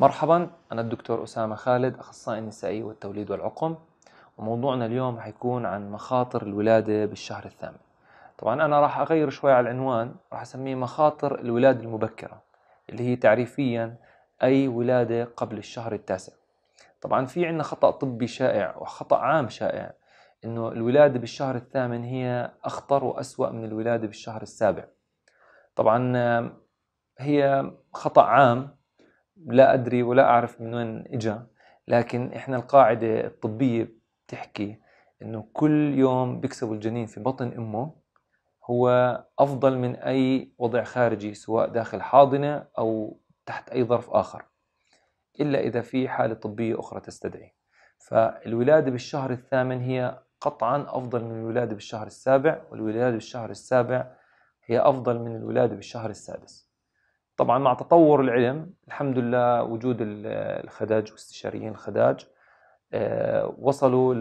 مرحبا أنا الدكتور أسامة خالد أخصائي النسائي والتوليد والعقم وموضوعنا اليوم حيكون عن مخاطر الولادة بالشهر الثامن طبعا أنا راح أغير شوي على العنوان راح أسميه مخاطر الولادة المبكرة اللي هي تعريفيا أي ولادة قبل الشهر التاسع طبعا في عندنا خطأ طبي شائع وخطأ عام شائع انه الولادة بالشهر الثامن هي اخطر واسوأ من الولادة بالشهر السابع طبعا هي خطأ عام لا أدري ولا أعرف من وين إجا لكن إحنا القاعدة الطبية بتحكي إنه كل يوم بيكسبوا الجنين في بطن أمه هو أفضل من أي وضع خارجي سواء داخل حاضنة أو تحت أي ظرف آخر إلا إذا في حالة طبية أخرى تستدعي فالولادة بالشهر الثامن هي قطعا أفضل من الولادة بالشهر السابع والولادة بالشهر السابع هي أفضل من الولادة بالشهر السادس طبعا مع تطور العلم الحمد لله وجود الخداج واستشاريين الخداج آه، وصلوا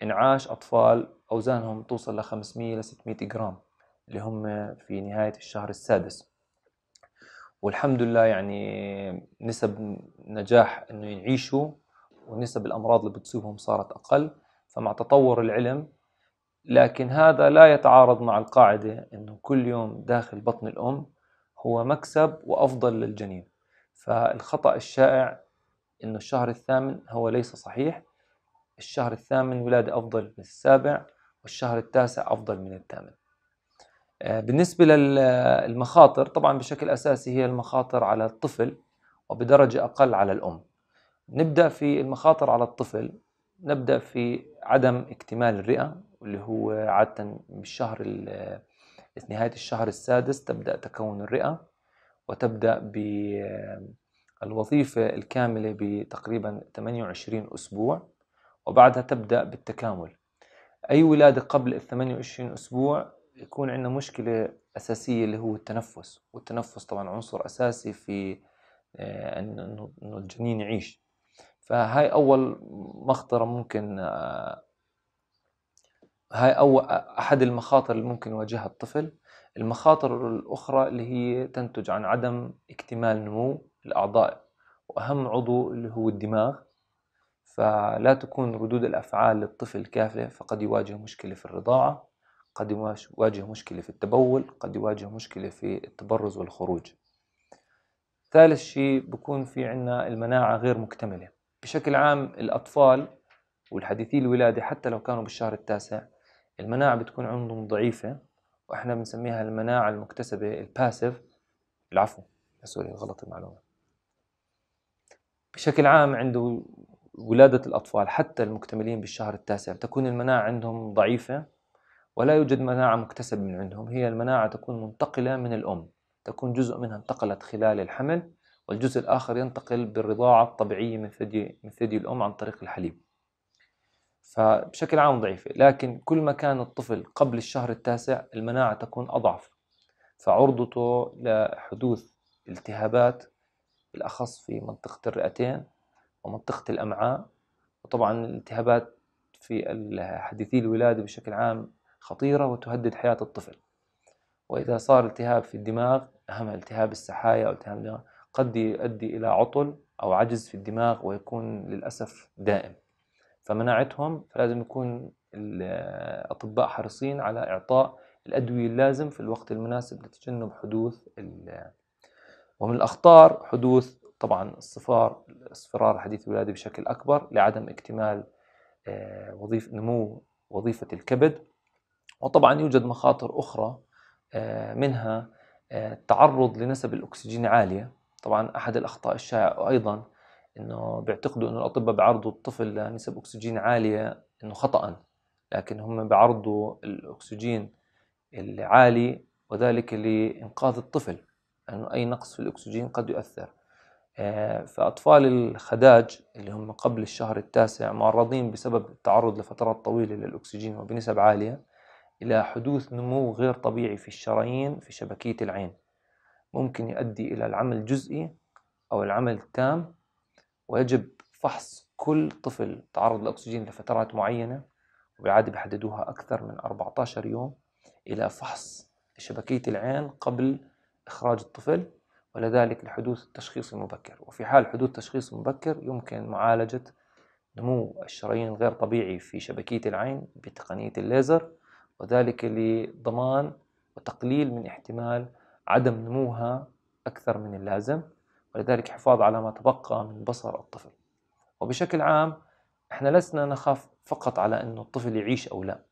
لإنعاش أطفال أوزانهم توصل ل 500 ل 600 جرام اللي هم في نهاية الشهر السادس والحمد لله يعني نسب نجاح انه يعيشوا ونسب الامراض اللي بتصيبهم صارت اقل فمع تطور العلم لكن هذا لا يتعارض مع القاعده انه كل يوم داخل بطن الام هو مكسب وأفضل للجنين فالخطأ الشائع أنه الشهر الثامن هو ليس صحيح الشهر الثامن ولادة أفضل من السابع والشهر التاسع أفضل من الثامن آه، بالنسبة للمخاطر طبعا بشكل أساسي هي المخاطر على الطفل وبدرجة أقل على الأم نبدأ في المخاطر على الطفل نبدأ في عدم اكتمال الرئة واللي هو عادة بالشهر نهاية الشهر السادس تبدأ تكون الرئة وتبدأ بالوظيفة الكاملة بتقريبا 28 أسبوع وبعدها تبدأ بالتكامل أي ولادة قبل ال 28 أسبوع يكون عندنا مشكلة أساسية اللي هو التنفس والتنفس طبعا عنصر أساسي في آه، أنه الجنين يعيش فهاي أول مخطرة ممكن آه، هاي أو أحد المخاطر اللي ممكن يواجهها الطفل المخاطر الأخرى اللي هي تنتج عن عدم اكتمال نمو الأعضاء وأهم عضو اللي هو الدماغ فلا تكون ردود الأفعال للطفل كافية فقد يواجه مشكلة في الرضاعة قد يواجه مشكلة في التبول قد يواجه مشكلة في التبرز والخروج ثالث شيء بكون في عنا المناعة غير مكتملة بشكل عام الأطفال والحديثي الولادة حتى لو كانوا بالشهر التاسع المناعة بتكون عندهم ضعيفة واحنا بنسميها المناعة المكتسبة الباسف العفو سوري غلط المعلومة بشكل عام عند ولادة الأطفال حتى المكتملين بالشهر التاسع تكون المناعة عندهم ضعيفة ولا يوجد مناعة مكتسبة من عندهم هي المناعة تكون منتقلة من الأم تكون جزء منها انتقلت خلال الحمل والجزء الآخر ينتقل بالرضاعة الطبيعية من ثدي, من ثدي الأم عن طريق الحليب فبشكل عام ضعيفة لكن كل ما كان الطفل قبل الشهر التاسع المناعة تكون أضعف فعرضته لحدوث التهابات بالأخص في منطقة الرئتين ومنطقة الأمعاء وطبعا الالتهابات في حديثي الولادة بشكل عام خطيرة وتهدد حياة الطفل وإذا صار التهاب في الدماغ أهم التهاب السحايا أو التهاب الدماغ قد يؤدي إلى عطل أو عجز في الدماغ ويكون للأسف دائم فمناعتهم فلازم يكون الأطباء حريصين على إعطاء الأدوية اللازم في الوقت المناسب لتجنب حدوث ومن الأخطار حدوث طبعا الصفار اصفرار حديث الولادة بشكل أكبر لعدم اكتمال آه، وظيفة نمو وظيفة الكبد وطبعا يوجد مخاطر أخرى آه، منها التعرض آه، لنسب الأكسجين عالية طبعا أحد الأخطاء الشائعة أيضا انه بيعتقدوا انه الاطباء بعرضوا الطفل لنسب اكسجين عاليه انه خطا لكن هم بعرضوا الاكسجين العالي وذلك لانقاذ الطفل لانه اي نقص في الاكسجين قد يؤثر آه، فاطفال الخداج اللي هم قبل الشهر التاسع معرضين بسبب التعرض لفترات طويله للاكسجين وبنسب عاليه الى حدوث نمو غير طبيعي في الشرايين في شبكيه العين ممكن يؤدي الى العمل الجزئي او العمل التام ويجب فحص كل طفل تعرض للأكسجين لفترات معينة وبالعادة بيحددوها أكثر من 14 يوم إلى فحص شبكية العين قبل إخراج الطفل ولذلك لحدوث التشخيص المبكر وفي حال حدوث تشخيص مبكر يمكن معالجة نمو الشرايين غير طبيعي في شبكية العين بتقنية الليزر وذلك لضمان وتقليل من احتمال عدم نموها أكثر من اللازم ولذلك حفاظ على ما تبقى من بصر الطفل وبشكل عام احنا لسنا نخاف فقط على انه الطفل يعيش او لا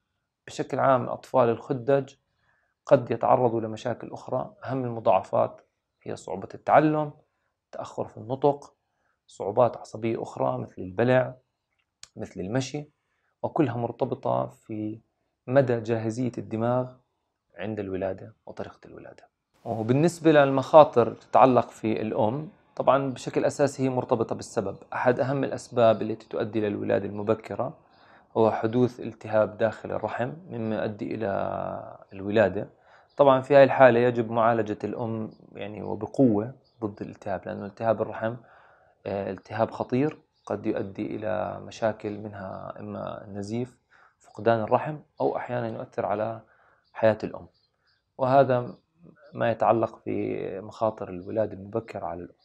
بشكل عام اطفال الخدج قد يتعرضوا لمشاكل اخرى اهم المضاعفات هي صعوبة التعلم تأخر في النطق صعوبات عصبية أخرى مثل البلع مثل المشي وكلها مرتبطة في مدى جاهزية الدماغ عند الولادة وطريقة الولادة وبالنسبة للمخاطر تتعلق في الأم طبعا بشكل أساسي هي مرتبطة بالسبب أحد أهم الأسباب التي تؤدي للولادة المبكرة هو حدوث التهاب داخل الرحم مما يؤدي إلى الولادة طبعا في هذه الحالة يجب معالجة الأم يعني وبقوة ضد الالتهاب لأنه التهاب الرحم آه، التهاب خطير قد يؤدي إلى مشاكل منها إما النزيف فقدان الرحم أو أحيانا يؤثر على حياة الأم وهذا ما يتعلق بمخاطر الولادة المبكرة على الأم